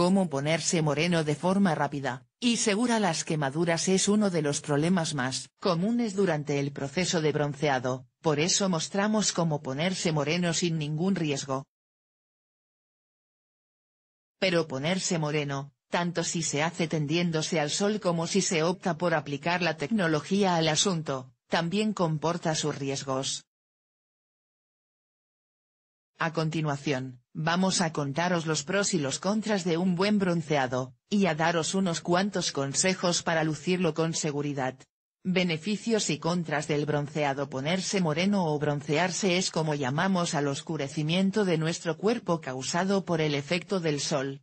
Cómo ponerse moreno de forma rápida y segura las quemaduras es uno de los problemas más comunes durante el proceso de bronceado, por eso mostramos cómo ponerse moreno sin ningún riesgo. Pero ponerse moreno, tanto si se hace tendiéndose al sol como si se opta por aplicar la tecnología al asunto, también comporta sus riesgos. A continuación, vamos a contaros los pros y los contras de un buen bronceado, y a daros unos cuantos consejos para lucirlo con seguridad. Beneficios y contras del bronceado Ponerse moreno o broncearse es como llamamos al oscurecimiento de nuestro cuerpo causado por el efecto del sol,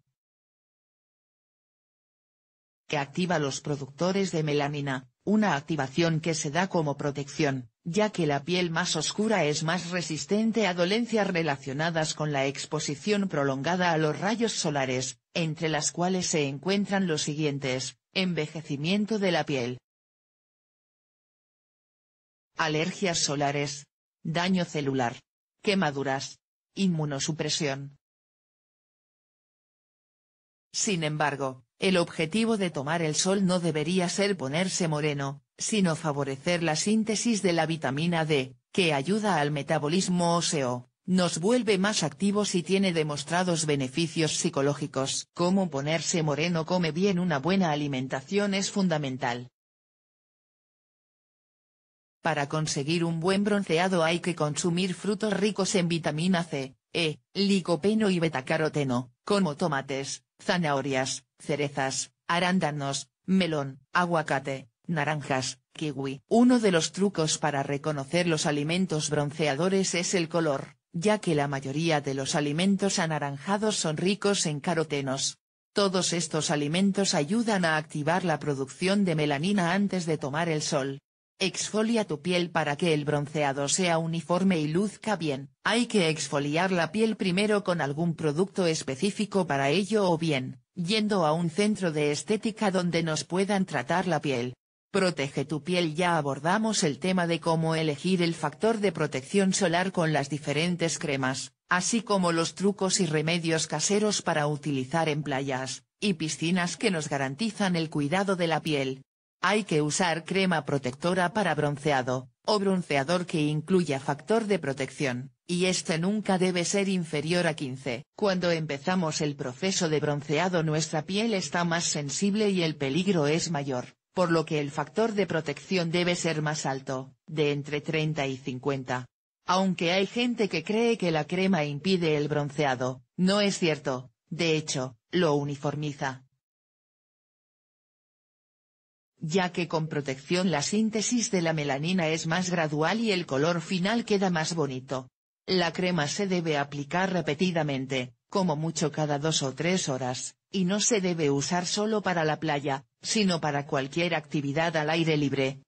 que activa los productores de melanina, una activación que se da como protección, ya que la piel más oscura es más resistente a dolencias relacionadas con la exposición prolongada a los rayos solares, entre las cuales se encuentran los siguientes, envejecimiento de la piel, alergias solares, daño celular, quemaduras, inmunosupresión. Sin embargo, el objetivo de tomar el sol no debería ser ponerse moreno, sino favorecer la síntesis de la vitamina D, que ayuda al metabolismo óseo, nos vuelve más activos y tiene demostrados beneficios psicológicos. Como ponerse moreno come bien una buena alimentación es fundamental. Para conseguir un buen bronceado hay que consumir frutos ricos en vitamina C, E, licopeno y betacaroteno, como tomates, zanahorias, cerezas, arándanos, melón, aguacate, naranjas, kiwi. Uno de los trucos para reconocer los alimentos bronceadores es el color, ya que la mayoría de los alimentos anaranjados son ricos en carotenos. Todos estos alimentos ayudan a activar la producción de melanina antes de tomar el sol. Exfolia tu piel para que el bronceado sea uniforme y luzca bien. Hay que exfoliar la piel primero con algún producto específico para ello o bien, yendo a un centro de estética donde nos puedan tratar la piel. Protege tu piel Ya abordamos el tema de cómo elegir el factor de protección solar con las diferentes cremas, así como los trucos y remedios caseros para utilizar en playas y piscinas que nos garantizan el cuidado de la piel. Hay que usar crema protectora para bronceado, o bronceador que incluya factor de protección, y este nunca debe ser inferior a 15. Cuando empezamos el proceso de bronceado nuestra piel está más sensible y el peligro es mayor por lo que el factor de protección debe ser más alto, de entre 30 y 50. Aunque hay gente que cree que la crema impide el bronceado, no es cierto, de hecho, lo uniformiza. Ya que con protección la síntesis de la melanina es más gradual y el color final queda más bonito. La crema se debe aplicar repetidamente, como mucho cada dos o tres horas, y no se debe usar solo para la playa, sino para cualquier actividad al aire libre.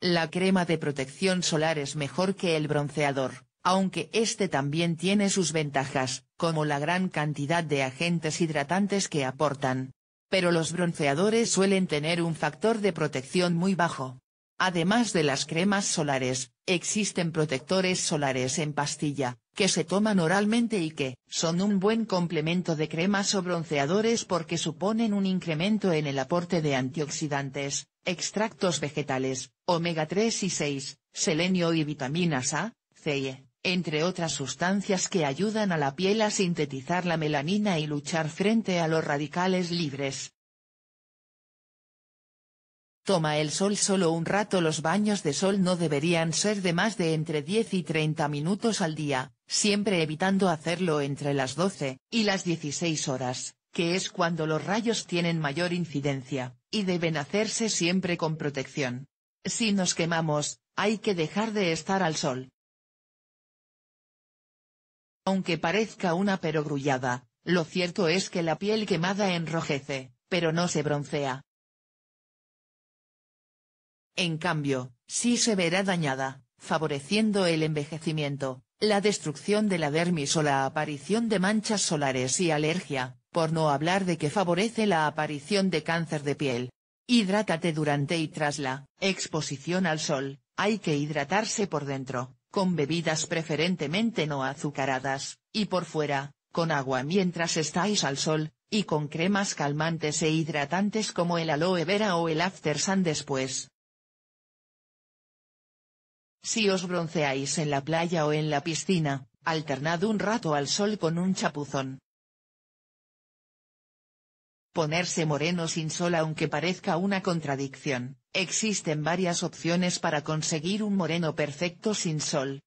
La crema de protección solar es mejor que el bronceador, aunque este también tiene sus ventajas, como la gran cantidad de agentes hidratantes que aportan. Pero los bronceadores suelen tener un factor de protección muy bajo. Además de las cremas solares, existen protectores solares en pastilla, que se toman oralmente y que, son un buen complemento de cremas o bronceadores porque suponen un incremento en el aporte de antioxidantes, extractos vegetales, omega 3 y 6, selenio y vitaminas A, C E, entre otras sustancias que ayudan a la piel a sintetizar la melanina y luchar frente a los radicales libres toma el sol solo un rato los baños de sol no deberían ser de más de entre 10 y 30 minutos al día, siempre evitando hacerlo entre las 12 y las 16 horas, que es cuando los rayos tienen mayor incidencia, y deben hacerse siempre con protección. Si nos quemamos, hay que dejar de estar al sol. Aunque parezca una perogrullada, lo cierto es que la piel quemada enrojece, pero no se broncea. En cambio, sí se verá dañada, favoreciendo el envejecimiento, la destrucción de la dermis o la aparición de manchas solares y alergia, por no hablar de que favorece la aparición de cáncer de piel. Hidrátate durante y tras la exposición al sol, hay que hidratarse por dentro, con bebidas preferentemente no azucaradas, y por fuera, con agua mientras estáis al sol, y con cremas calmantes e hidratantes como el aloe vera o el after sun después. Si os bronceáis en la playa o en la piscina, alternad un rato al sol con un chapuzón. Ponerse moreno sin sol aunque parezca una contradicción, existen varias opciones para conseguir un moreno perfecto sin sol.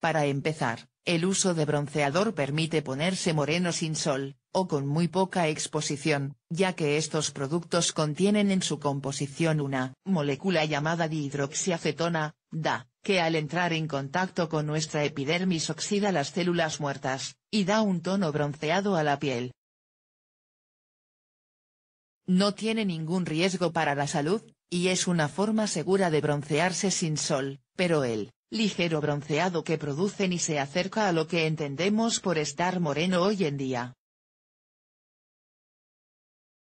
Para empezar, el uso de bronceador permite ponerse moreno sin sol, o con muy poca exposición, ya que estos productos contienen en su composición una molécula llamada dihidroxiacetona, DA, que al entrar en contacto con nuestra epidermis oxida las células muertas, y da un tono bronceado a la piel. No tiene ningún riesgo para la salud, y es una forma segura de broncearse sin sol, pero él ligero bronceado que producen y se acerca a lo que entendemos por estar moreno hoy en día.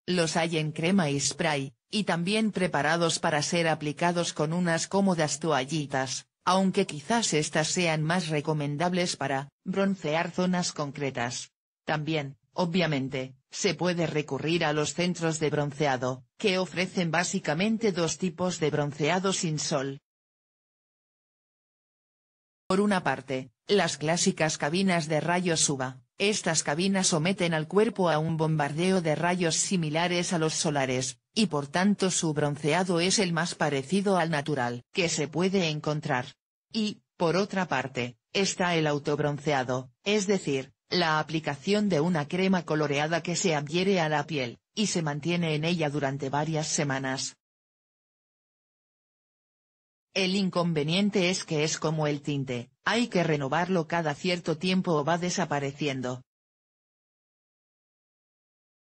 Los hay en crema y spray, y también preparados para ser aplicados con unas cómodas toallitas, aunque quizás estas sean más recomendables para broncear zonas concretas. También, obviamente, se puede recurrir a los centros de bronceado, que ofrecen básicamente dos tipos de bronceado sin sol, por una parte, las clásicas cabinas de rayos UVA, estas cabinas someten al cuerpo a un bombardeo de rayos similares a los solares, y por tanto su bronceado es el más parecido al natural que se puede encontrar. Y, por otra parte, está el autobronceado, es decir, la aplicación de una crema coloreada que se adhiere a la piel, y se mantiene en ella durante varias semanas, el inconveniente es que es como el tinte, hay que renovarlo cada cierto tiempo o va desapareciendo.